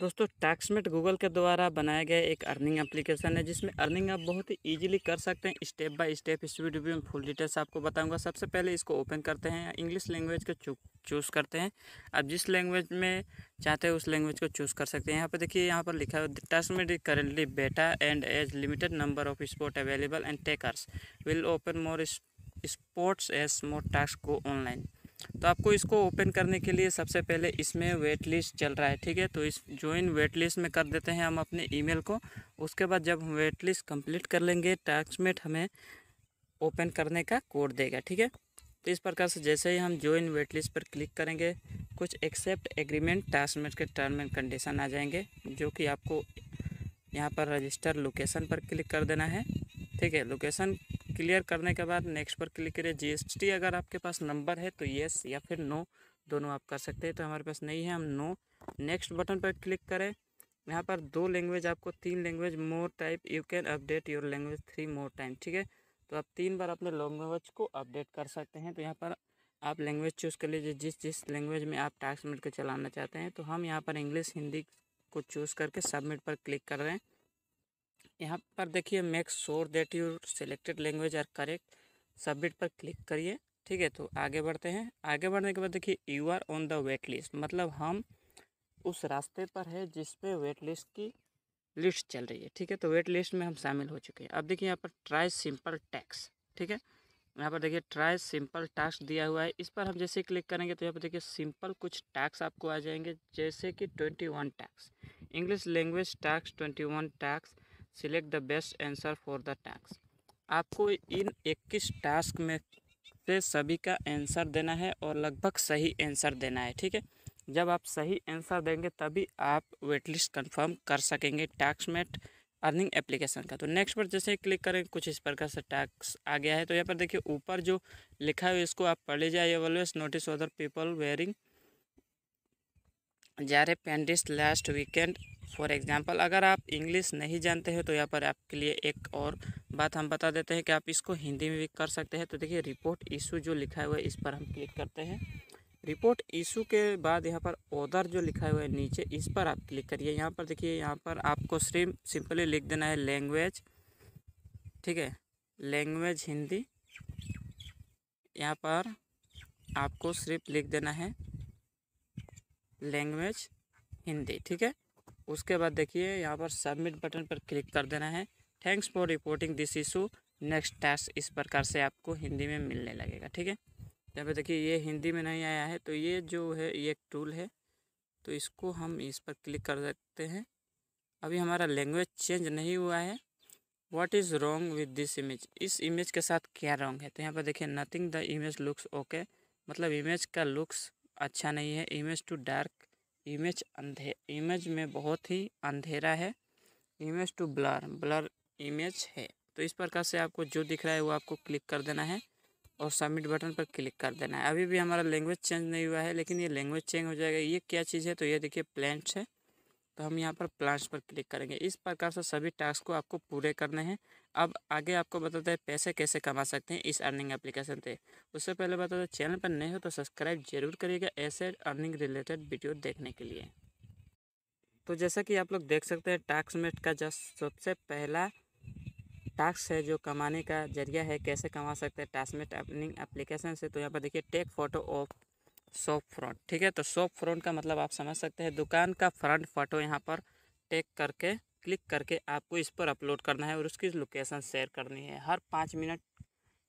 दोस्तों टैक्समेट गूगल के द्वारा बनाया गया एक अर्निंग एप्लीकेशन है जिसमें अर्निंग आप बहुत ही ईजिली कर सकते हैं स्टेप बाय स्टेप इस वीडियो में फुल डिटेल्स आपको बताऊंगा सबसे पहले इसको ओपन करते हैं इंग्लिश लैंग्वेज को चूज़ करते हैं आप जिस लैंग्वेज में चाहते हैं उस लैंग्वेज को चूज़ कर सकते हैं यहाँ पर देखिए यहाँ पर लिखा है TaskMate currently beta and as limited number of spots available and taskers will open more spots as more tasks को ऑनलाइन तो आपको इसको ओपन करने के लिए सबसे पहले इसमें वेट लिस्ट चल रहा है ठीक है तो इस ज्वाइन वेट लिस्ट में कर देते हैं हम अपने ईमेल को उसके बाद जब हम वेट लिस्ट कम्प्लीट कर लेंगे टैक्समेट हमें ओपन करने का कोड देगा ठीक है तो इस प्रकार से जैसे ही हम ज्वाइन वेट लिस्ट पर क्लिक करेंगे कुछ एक्सेप्ट एग्रीमेंट टैक्समेट के टर्म एंड कंडीशन आ जाएंगे जो कि आपको यहाँ पर रजिस्टर लोकेशन पर क्लिक कर देना है ठीक है लोकेशन क्लियर करने के बाद नेक्स्ट पर क्लिक करिए जीएसटी अगर आपके पास नंबर है तो येस या फिर नो दोनों आप कर सकते हैं तो हमारे पास नहीं है हम नो नेक्स्ट बटन पर क्लिक करें यहाँ पर दो लैंग्वेज आपको तीन language more type you can update your language three more time ठीक है तो आप तीन बार अपने लैंग्वेज को अपडेट कर सकते हैं तो यहाँ पर आप लैंग्वेज चूज़ कर लीजिए जिस जिस लैंग्वेज में आप टास्क मिलकर चलाना चाहते हैं तो हम यहाँ पर इंग्लिश हिंदी को चूज़ करके सबमिट पर क्लिक कर रहे हैं यहाँ पर देखिए make sure that your selected language are correct submit पर क्लिक करिए ठीक है तो आगे बढ़ते हैं आगे बढ़ने के बाद देखिए you are on the wait list मतलब हम उस रास्ते पर है जिस पे वेट लिस्ट की लिस्ट चल रही है ठीक है तो वेट लिस्ट में हम शामिल हो चुके हैं अब देखिए यहाँ पर ट्राई सिंपल टैक्स ठीक है यहाँ पर देखिए ट्राई सिंपल टास्क दिया हुआ है इस पर हम जैसे क्लिक करेंगे तो यहाँ पर देखिए सिंपल कुछ टैक्स आपको आ जाएंगे जैसे कि twenty one tasks English language tasks twenty one tasks select the best answer for the task आपको इन 21 टास्क में से सभी का आंसर देना है और लगभग सही आंसर देना है ठीक है जब आप सही आंसर देंगे तभी आप वेट लिस्ट कन्फर्म कर सकेंगे टास्क मेट अर्निंग एप्लीकेशन का तो नेक्स्ट पर जैसे क्लिक करेंगे कुछ इस प्रकार से टास्क आ गया है तो यहाँ पर देखिए ऊपर जो लिखा है इसको आप पढ़ लीजिए always notice other people wearing जारे पेंडिस लास्ट वीकेंड फॉर एग्जांपल अगर आप इंग्लिश नहीं जानते हैं तो यहाँ पर आपके लिए एक और बात हम बता देते हैं कि आप इसको हिंदी में भी कर सकते हैं तो देखिए रिपोर्ट इशू जो लिखा हुआ है इस पर हम क्लिक करते हैं रिपोर्ट इशू के बाद यहाँ पर ऑर्डर जो लिखा हुआ है नीचे इस पर आप क्लिक करिए यहाँ पर देखिए यहाँ पर आपको सिर्फ सिंपली लिख देना है लैंग्वेज ठीक है लैंग्वेज हिंदी यहाँ पर आपको सिर्फ लिख देना है लैंग्वेज हिंदी ठीक है उसके बाद देखिए यहाँ पर सबमिट बटन पर क्लिक कर देना है thanks for reporting this issue next task इस प्रकार से आपको हिंदी में मिलने लगेगा ठीक है यहाँ पर देखिए ये हिंदी में नहीं आया है तो ये जो है ये एक टूल है तो इसको हम इस पर क्लिक कर सकते हैं अभी हमारा लैंग्वेज चेंज नहीं हुआ है what is wrong with this image इस इमेज के साथ क्या रॉन्ग है तो यहाँ पर देखिए nothing the image looks okay मतलब इमेज का लुक्स अच्छा नहीं है इमेज टू डार्क इमेज अंधे इमेज में बहुत ही अंधेरा है image too blur blur image है तो इस प्रकार से आपको जो दिख रहा है वो आपको क्लिक कर देना है और सबमिट बटन पर क्लिक कर देना है अभी भी हमारा लैंग्वेज चेंज नहीं हुआ है लेकिन ये लैंग्वेज चेंज हो जाएगा ये क्या चीज़ है तो ये देखिए प्लेंट्स है तो हम यहाँ पर प्लांट्स पर क्लिक करेंगे इस प्रकार से सभी टास्क को आपको पूरे करने हैं अब आगे आपको बताते हैं पैसे कैसे कमा सकते हैं इस अर्निंग एप्लीकेशन से उससे पहले बताते हैं चैनल पर नए हो तो सब्सक्राइब जरूर करिएगा ऐसे अर्निंग रिलेटेड वीडियो देखने के लिए तो जैसा कि आप लोग देख सकते हैं टास्क मेट का जो सबसे पहला टास्क है जो कमाने का जरिया है कैसे कमा सकते हैं टास्कमेट अर्निंग एप्लीकेशन से तो यहाँ पर देखिए take photo of shop front ठीक है तो शॉप फ्रंट का मतलब आप समझ सकते हैं दुकान का फ्रंट फोटो यहाँ पर टेक करके क्लिक करके आपको इस पर अपलोड करना है और उसकी लोकेशन शेयर करनी है हर पाँच मिनट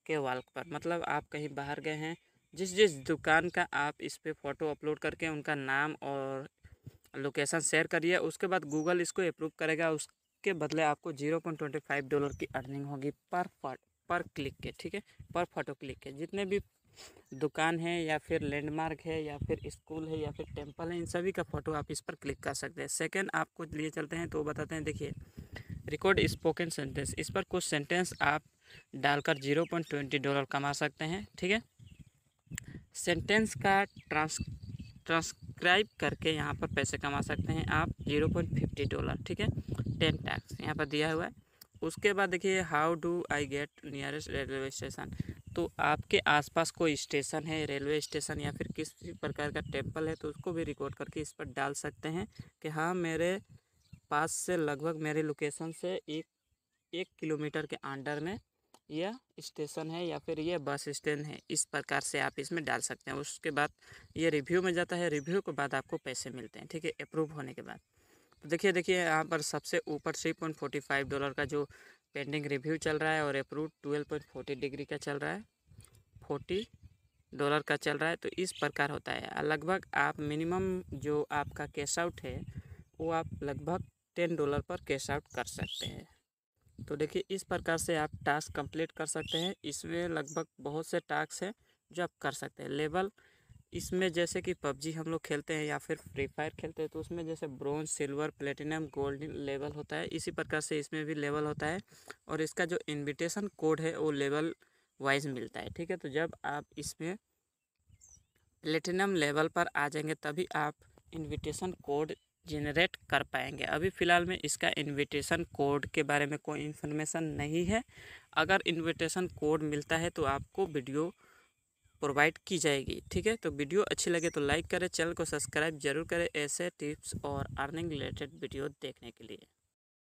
के वॉक पर मतलब आप कहीं बाहर गए हैं जिस जिस दुकान का आप इस पर फ़ोटो अपलोड करके उनका नाम और लोकेशन शेयर करिए उसके बाद गूगल इसको अप्रूव करेगा उसके बदले आपको zero point twenty five dollar की अर्निंग होगी पर पर क्लिक के ठीक है पर फोटो क्लिक के जितने भी दुकान है या फिर लैंडमार्क है या फिर स्कूल है या फिर टेम्पल है इन सभी का फ़ोटो आप इस पर क्लिक कर सकते हैं सेकेंड आपको लिए चलते हैं तो बताते हैं देखिए रिकॉर्ड स्पोकन सेंटेंस इस पर कुछ सेंटेंस आप डालकर जीरो पॉइंट ट्वेंटी डॉलर कमा सकते हैं ठीक है सेंटेंस का ट्रांस ट्रांसक्राइब करके यहाँ पर पैसे कमा सकते हैं आप जीरो पॉइंट फिफ्टी डॉलर ठीक है टेन टैक्स यहाँ पर दिया हुआ है उसके बाद देखिए how do I get nearest railway station तो आपके आसपास कोई स्टेशन है रेलवे स्टेशन या फिर किसी प्रकार का टेम्पल है तो उसको भी रिकॉर्ड करके इस पर डाल सकते हैं कि हाँ मेरे पास से लगभग मेरे लोकेशन से एक एक किलोमीटर के अंडर में यह स्टेशन है या फिर यह बस स्टैंड है इस प्रकार से आप इसमें डाल सकते हैं उसके बाद ये रिव्यू में जाता है रिव्यू के बाद आपको पैसे मिलते हैं ठीक है अप्रूव होने के बाद देखिए देखिए यहाँ पर सबसे ऊपर three point forty five dollar का जो पेंडिंग रिव्यू चल रहा है और approve twelve point forty degree का चल रहा है फोर्टी डॉलर का चल रहा है तो इस प्रकार होता है लगभग आप मिनिमम जो आपका कैश आउट है वो आप लगभग टेन डॉलर पर कैश आउट कर सकते हैं तो देखिए इस प्रकार से आप टास्क कंप्लीट कर सकते हैं इसमें लगभग बहुत से टास्क हैं जो आप कर सकते हैं लेवल इसमें जैसे कि पबजी हम लोग खेलते हैं या फिर फ्री फायर खेलते हैं तो उसमें जैसे bronze silver platinum gold level होता है इसी प्रकार से इसमें भी लेवल होता है और इसका जो इनविटेशन कोड है वो लेवल वाइज मिलता है ठीक है तो जब आप इसमें प्लेटिनम लेवल पर आ जाएंगे तभी आप इन्विटेशन कोड जनरेट कर पाएंगे अभी फ़िलहाल में इसका इनविटेशन कोड के बारे में कोई इन्फॉर्मेशन नहीं है अगर इनविटेशन कोड मिलता है तो आपको वीडियो प्रोवाइड की जाएगी ठीक है तो वीडियो अच्छी लगे तो लाइक करें चैनल को सब्सक्राइब जरूर करें ऐसे टिप्स और अर्निंग रिलेटेड वीडियो देखने के लिए